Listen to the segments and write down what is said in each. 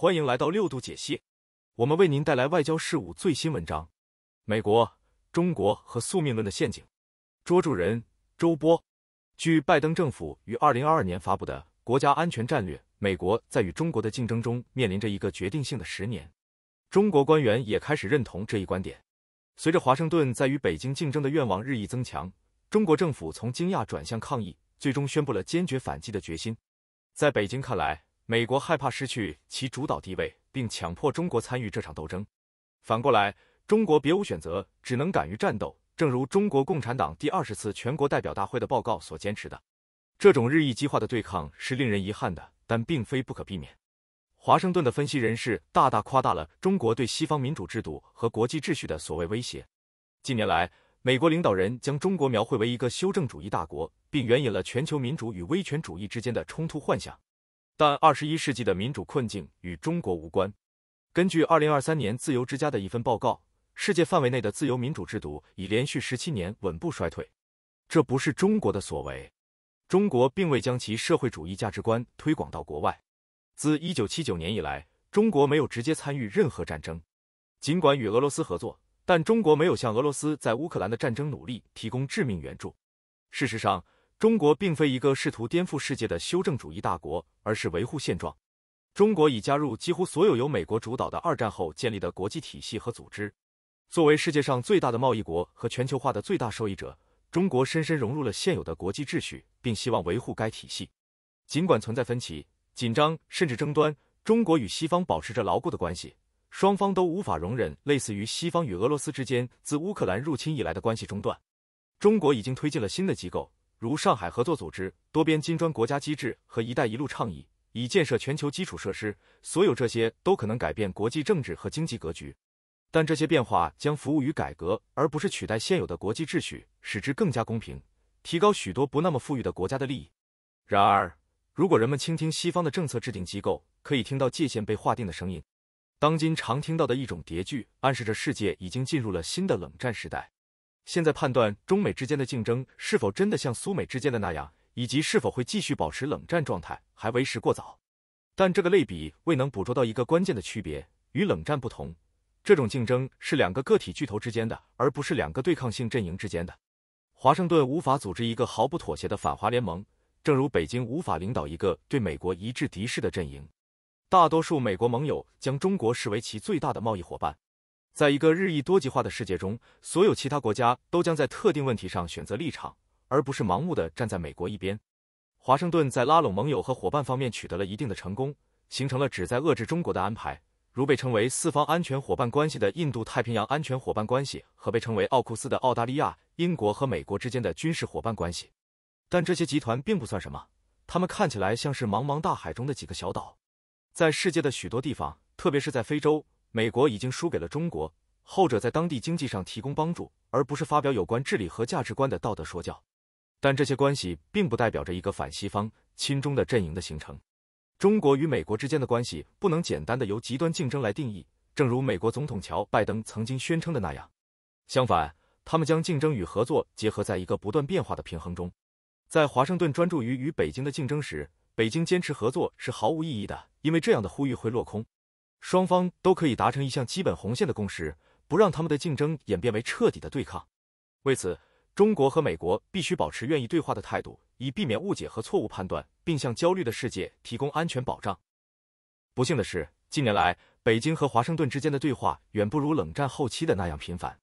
欢迎来到六度解析，我们为您带来外交事务最新文章：美国、中国和宿命论的陷阱。捉住人，周波。据拜登政府于二零二二年发布的国家安全战略，美国在与中国的竞争中面临着一个决定性的十年。中国官员也开始认同这一观点。随着华盛顿在与北京竞争的愿望日益增强，中国政府从惊讶转向抗议，最终宣布了坚决反击的决心。在北京看来。美国害怕失去其主导地位，并强迫中国参与这场斗争。反过来，中国别无选择，只能敢于战斗。正如中国共产党第二十次全国代表大会的报告所坚持的，这种日益激化的对抗是令人遗憾的，但并非不可避免。华盛顿的分析人士大大夸大了中国对西方民主制度和国际秩序的所谓威胁。近年来，美国领导人将中国描绘为一个修正主义大国，并援引了全球民主与威权主义之间的冲突幻想。但二十一世纪的民主困境与中国无关。根据二零二三年自由之家的一份报告，世界范围内的自由民主制度已连续十七年稳步衰退。这不是中国的所为，中国并未将其社会主义价值观推广到国外。自一九七九年以来，中国没有直接参与任何战争，尽管与俄罗斯合作，但中国没有向俄罗斯在乌克兰的战争努力提供致命援助。事实上。中国并非一个试图颠覆世界的修正主义大国，而是维护现状。中国已加入几乎所有由美国主导的二战后建立的国际体系和组织。作为世界上最大的贸易国和全球化的最大受益者，中国深深融入了现有的国际秩序，并希望维护该体系。尽管存在分歧、紧张甚至争端，中国与西方保持着牢固的关系，双方都无法容忍类似于西方与俄罗斯之间自乌克兰入侵以来的关系中断。中国已经推进了新的机构。如上海合作组织、多边金砖国家机制和“一带一路”倡议，以建设全球基础设施。所有这些都可能改变国际政治和经济格局，但这些变化将服务于改革，而不是取代现有的国际秩序，使之更加公平，提高许多不那么富裕的国家的利益。然而，如果人们倾听西方的政策制定机构，可以听到界限被划定的声音。当今常听到的一种叠句，暗示着世界已经进入了新的冷战时代。现在判断中美之间的竞争是否真的像苏美之间的那样，以及是否会继续保持冷战状态，还为时过早。但这个类比未能捕捉到一个关键的区别：与冷战不同，这种竞争是两个个体巨头之间的，而不是两个对抗性阵营之间的。华盛顿无法组织一个毫不妥协的反华联盟，正如北京无法领导一个对美国一致敌视的阵营。大多数美国盟友将中国视为其最大的贸易伙伴。在一个日益多极化的世界中，所有其他国家都将在特定问题上选择立场，而不是盲目的站在美国一边。华盛顿在拉拢盟友和伙伴方面取得了一定的成功，形成了旨在遏制中国的安排，如被称为四方安全伙伴关系的印度太平洋安全伙伴关系和被称为奥库斯的澳大利亚、英国和美国之间的军事伙伴关系。但这些集团并不算什么，他们看起来像是茫茫大海中的几个小岛，在世界的许多地方，特别是在非洲。美国已经输给了中国，后者在当地经济上提供帮助，而不是发表有关治理和价值观的道德说教。但这些关系并不代表着一个反西方、亲中的阵营的形成。中国与美国之间的关系不能简单的由极端竞争来定义，正如美国总统乔·拜登曾经宣称的那样。相反，他们将竞争与合作结合在一个不断变化的平衡中。在华盛顿专注于与北京的竞争时，北京坚持合作是毫无意义的，因为这样的呼吁会落空。双方都可以达成一项基本红线的共识，不让他们的竞争演变为彻底的对抗。为此，中国和美国必须保持愿意对话的态度，以避免误解和错误判断，并向焦虑的世界提供安全保障。不幸的是，近年来北京和华盛顿之间的对话远不如冷战后期的那样频繁。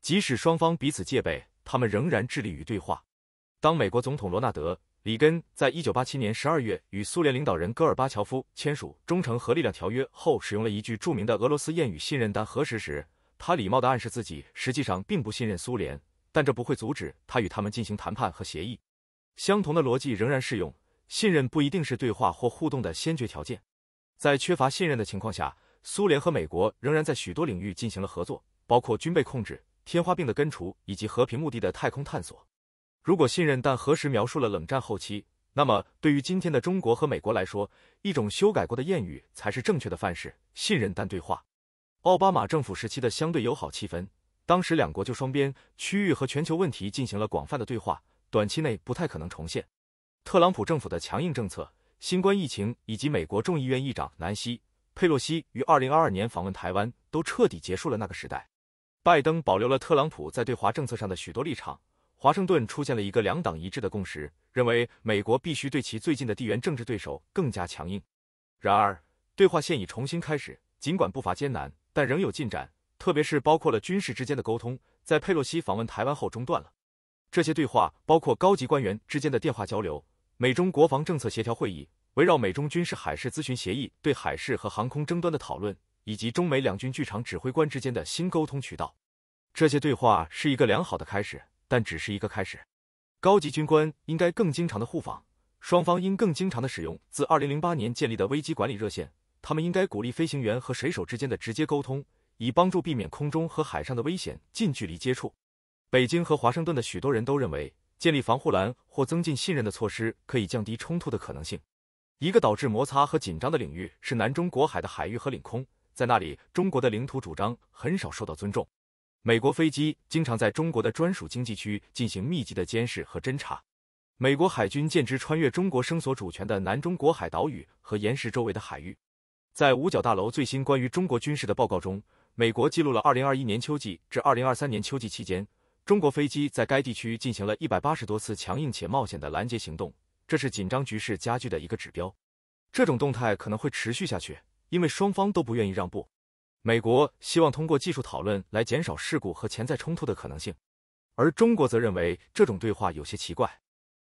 即使双方彼此戒备，他们仍然致力于对话。当美国总统罗纳德。里根在一九八七年十二月与苏联领导人戈尔巴乔夫签署《忠诚核力量条约》后，使用了一句著名的俄罗斯谚语：“信任但核实。”时，他礼貌的暗示自己实际上并不信任苏联，但这不会阻止他与他们进行谈判和协议。相同的逻辑仍然适用：信任不一定是对话或互动的先决条件。在缺乏信任的情况下，苏联和美国仍然在许多领域进行了合作，包括军备控制、天花病的根除以及和平目的的太空探索。如果信任，但何时描述了冷战后期？那么对于今天的中国和美国来说，一种修改过的谚语才是正确的范式：信任但对话。奥巴马政府时期的相对友好气氛，当时两国就双边、区域和全球问题进行了广泛的对话，短期内不太可能重现。特朗普政府的强硬政策、新冠疫情以及美国众议院议长南希·佩洛西于2022年访问台湾，都彻底结束了那个时代。拜登保留了特朗普在对华政策上的许多立场。华盛顿出现了一个两党一致的共识，认为美国必须对其最近的地缘政治对手更加强硬。然而，对话现已重新开始，尽管步伐艰难，但仍有进展。特别是包括了军事之间的沟通，在佩洛西访问台湾后中断了。这些对话包括高级官员之间的电话交流、美中国防政策协调会议、围绕美中军事海事咨询协议对海事和航空争端的讨论，以及中美两军剧场指挥官之间的新沟通渠道。这些对话是一个良好的开始。但只是一个开始。高级军官应该更经常的互访，双方应更经常的使用自2008年建立的危机管理热线。他们应该鼓励飞行员和水手之间的直接沟通，以帮助避免空中和海上的危险近距离接触。北京和华盛顿的许多人都认为，建立防护栏或增进信任的措施可以降低冲突的可能性。一个导致摩擦和紧张的领域是南中国海的海域和领空，在那里中国的领土主张很少受到尊重。美国飞机经常在中国的专属经济区进行密集的监视和侦查。美国海军舰只穿越中国声索主权的南中国海岛屿和岩石周围的海域。在五角大楼最新关于中国军事的报告中，美国记录了2021年秋季至2023年秋季期间，中国飞机在该地区进行了一百八十多次强硬且冒险的拦截行动，这是紧张局势加剧的一个指标。这种动态可能会持续下去，因为双方都不愿意让步。美国希望通过技术讨论来减少事故和潜在冲突的可能性，而中国则认为这种对话有些奇怪。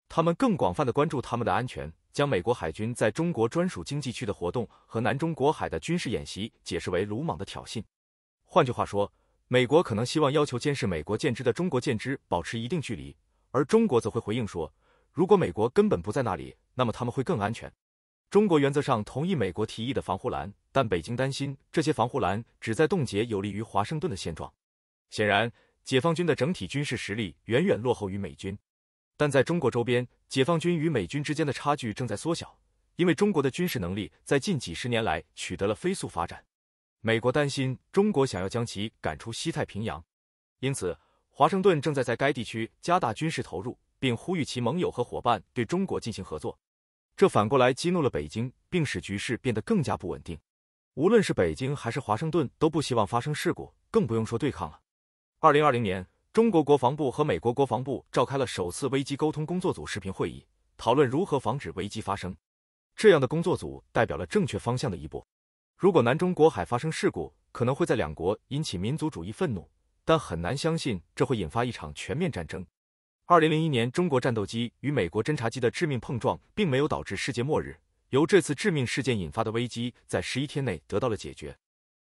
他们更广泛的关注他们的安全，将美国海军在中国专属经济区的活动和南中国海的军事演习解释为鲁莽的挑衅。换句话说，美国可能希望要求监视美国舰只的中国舰只保持一定距离，而中国则会回应说，如果美国根本不在那里，那么他们会更安全。中国原则上同意美国提议的防护栏，但北京担心这些防护栏旨在冻结有利于华盛顿的现状。显然，解放军的整体军事实力远远落后于美军，但在中国周边，解放军与美军之间的差距正在缩小，因为中国的军事能力在近几十年来取得了飞速发展。美国担心中国想要将其赶出西太平洋，因此华盛顿正在在该地区加大军事投入，并呼吁其盟友和伙伴对中国进行合作。这反过来激怒了北京，并使局势变得更加不稳定。无论是北京还是华盛顿，都不希望发生事故，更不用说对抗了。二零二零年，中国国防部和美国国防部召开了首次危机沟通工作组视频会议，讨论如何防止危机发生。这样的工作组代表了正确方向的一步。如果南中国海发生事故，可能会在两国引起民族主义愤怒，但很难相信这会引发一场全面战争。二零零一年，中国战斗机与美国侦察机的致命碰撞，并没有导致世界末日。由这次致命事件引发的危机，在十一天内得到了解决。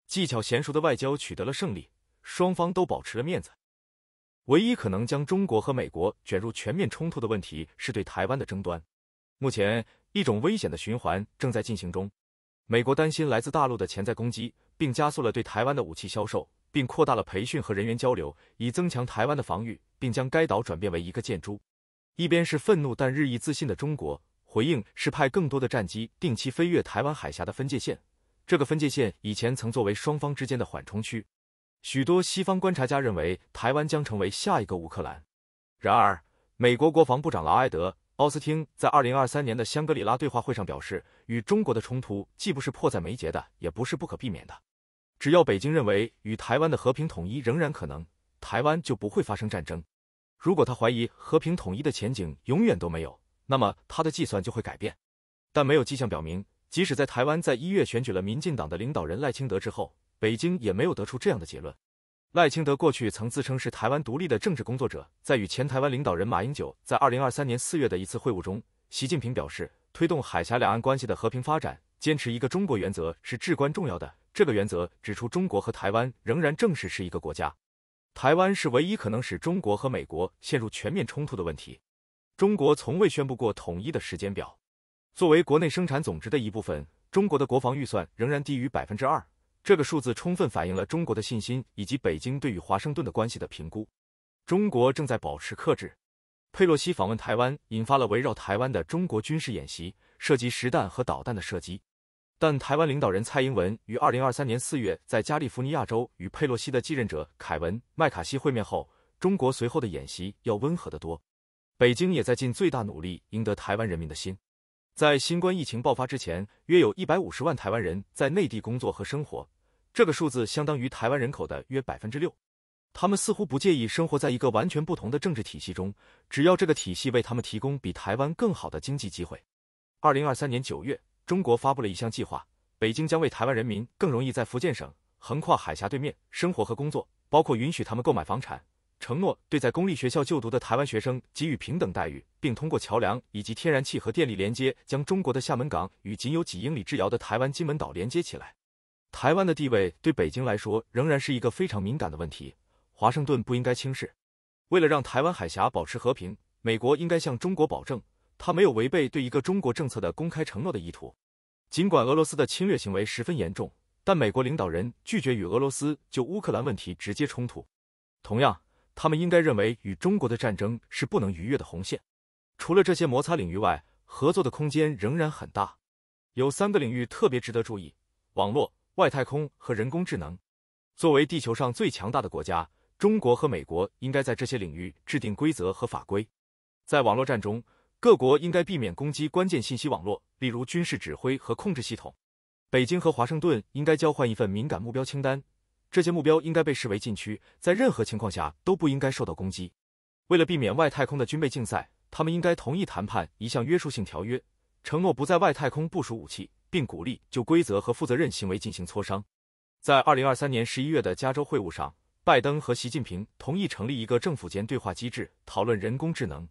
技巧娴熟的外交取得了胜利，双方都保持了面子。唯一可能将中国和美国卷入全面冲突的问题，是对台湾的争端。目前，一种危险的循环正在进行中：美国担心来自大陆的潜在攻击，并加速了对台湾的武器销售。并扩大了培训和人员交流，以增强台湾的防御，并将该岛转变为一个建筑。一边是愤怒但日益自信的中国，回应是派更多的战机定期飞越台湾海峡的分界线。这个分界线以前曾作为双方之间的缓冲区。许多西方观察家认为，台湾将成为下一个乌克兰。然而，美国国防部长劳埃德·奥斯汀在2023年的香格里拉对话会上表示，与中国的冲突既不是迫在眉睫的，也不是不可避免的。只要北京认为与台湾的和平统一仍然可能，台湾就不会发生战争。如果他怀疑和平统一的前景永远都没有，那么他的计算就会改变。但没有迹象表明，即使在台湾在一月选举了民进党的领导人赖清德之后，北京也没有得出这样的结论。赖清德过去曾自称是台湾独立的政治工作者。在与前台湾领导人马英九在二零二三年四月的一次会晤中，习近平表示，推动海峡两岸关系的和平发展，坚持一个中国原则是至关重要的。这个原则指出，中国和台湾仍然正式是一个国家。台湾是唯一可能使中国和美国陷入全面冲突的问题。中国从未宣布过统一的时间表。作为国内生产总值的一部分，中国的国防预算仍然低于百分之二。这个数字充分反映了中国的信心以及北京对与华盛顿的关系的评估。中国正在保持克制。佩洛西访问台湾引发了围绕台湾的中国军事演习，涉及实弹和导弹的射击。但台湾领导人蔡英文于2023年4月在加利福尼亚州与佩洛西的继任者凯文·麦卡锡会面后，中国随后的演习要温和得多。北京也在尽最大努力赢得台湾人民的心。在新冠疫情爆发之前，约有一百五十万台湾人在内地工作和生活，这个数字相当于台湾人口的约百分之六。他们似乎不介意生活在一个完全不同的政治体系中，只要这个体系为他们提供比台湾更好的经济机会。2023年9月。中国发布了一项计划，北京将为台湾人民更容易在福建省横跨海峡对面生活和工作，包括允许他们购买房产，承诺对在公立学校就读的台湾学生给予平等待遇，并通过桥梁以及天然气和电力连接，将中国的厦门港与仅有几英里之遥的台湾金门岛连接起来。台湾的地位对北京来说仍然是一个非常敏感的问题，华盛顿不应该轻视。为了让台湾海峡保持和平，美国应该向中国保证。他没有违背对一个中国政策的公开承诺的意图，尽管俄罗斯的侵略行为十分严重，但美国领导人拒绝与俄罗斯就乌克兰问题直接冲突。同样，他们应该认为与中国的战争是不能逾越的红线。除了这些摩擦领域外，合作的空间仍然很大。有三个领域特别值得注意：网络、外太空和人工智能。作为地球上最强大的国家，中国和美国应该在这些领域制定规则和法规。在网络战中，各国应该避免攻击关键信息网络，例如军事指挥和控制系统。北京和华盛顿应该交换一份敏感目标清单，这些目标应该被视为禁区，在任何情况下都不应该受到攻击。为了避免外太空的军备竞赛，他们应该同意谈判一项约束性条约，承诺不在外太空部署武器，并鼓励就规则和负责任行为进行磋商。在二零二三年十一月的加州会晤上，拜登和习近平同意成立一个政府间对话机制，讨论人工智能。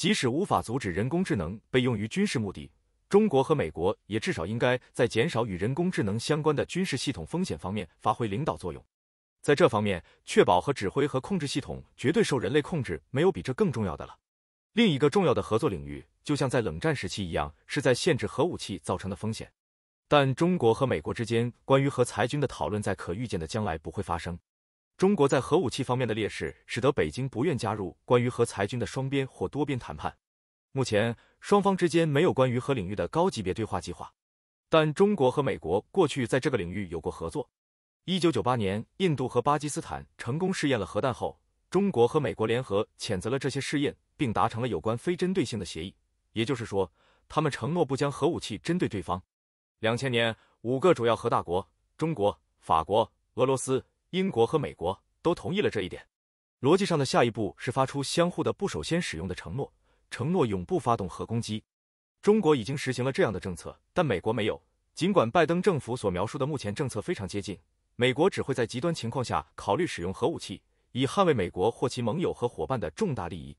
即使无法阻止人工智能被用于军事目的，中国和美国也至少应该在减少与人工智能相关的军事系统风险方面发挥领导作用。在这方面，确保和指挥和控制系统绝对受人类控制，没有比这更重要的了。另一个重要的合作领域，就像在冷战时期一样，是在限制核武器造成的风险。但中国和美国之间关于核裁军的讨论，在可预见的将来不会发生。中国在核武器方面的劣势，使得北京不愿加入关于核裁军的双边或多边谈判。目前，双方之间没有关于核领域的高级别对话计划。但中国和美国过去在这个领域有过合作。一九九八年，印度和巴基斯坦成功试验了核弹后，中国和美国联合谴责了这些试验，并达成了有关非针对性的协议，也就是说，他们承诺不将核武器针对对方。两千年，五个主要核大国——中国、法国、俄罗斯。英国和美国都同意了这一点。逻辑上的下一步是发出相互的不首先使用的承诺，承诺永不发动核攻击。中国已经实行了这样的政策，但美国没有。尽管拜登政府所描述的目前政策非常接近，美国只会在极端情况下考虑使用核武器，以捍卫美国或其盟友和伙伴的重大利益。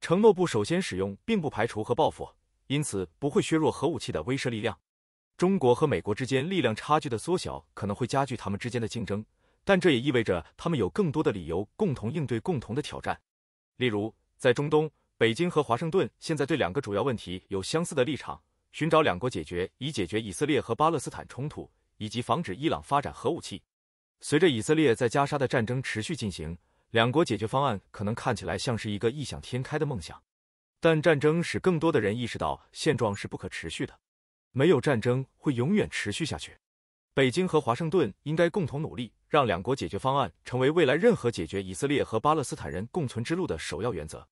承诺不首先使用并不排除核报复，因此不会削弱核武器的威慑力量。中国和美国之间力量差距的缩小可能会加剧他们之间的竞争。但这也意味着他们有更多的理由共同应对共同的挑战，例如在中东，北京和华盛顿现在对两个主要问题有相似的立场，寻找两国解决以解决以色列和巴勒斯坦冲突，以及防止伊朗发展核武器。随着以色列在加沙的战争持续进行，两国解决方案可能看起来像是一个异想天开的梦想，但战争使更多的人意识到现状是不可持续的，没有战争会永远持续下去。北京和华盛顿应该共同努力。让两国解决方案成为未来任何解决以色列和巴勒斯坦人共存之路的首要原则。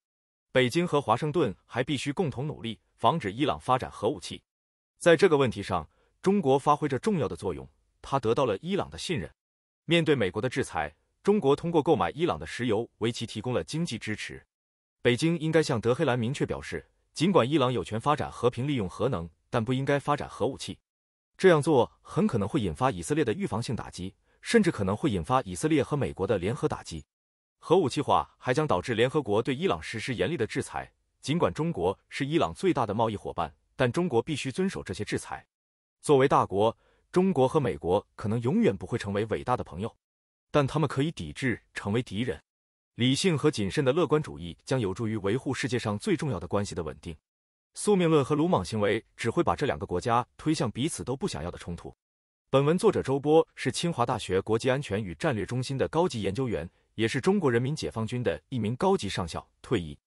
北京和华盛顿还必须共同努力，防止伊朗发展核武器。在这个问题上，中国发挥着重要的作用，它得到了伊朗的信任。面对美国的制裁，中国通过购买伊朗的石油，为其提供了经济支持。北京应该向德黑兰明确表示：尽管伊朗有权发展和平利用核能，但不应该发展核武器。这样做很可能会引发以色列的预防性打击。甚至可能会引发以色列和美国的联合打击。核武器化还将导致联合国对伊朗实施严厉的制裁。尽管中国是伊朗最大的贸易伙伴，但中国必须遵守这些制裁。作为大国，中国和美国可能永远不会成为伟大的朋友，但他们可以抵制成为敌人。理性和谨慎的乐观主义将有助于维护世界上最重要的关系的稳定。宿命论和鲁莽行为只会把这两个国家推向彼此都不想要的冲突。本文作者周波是清华大学国际安全与战略中心的高级研究员，也是中国人民解放军的一名高级上校，退役。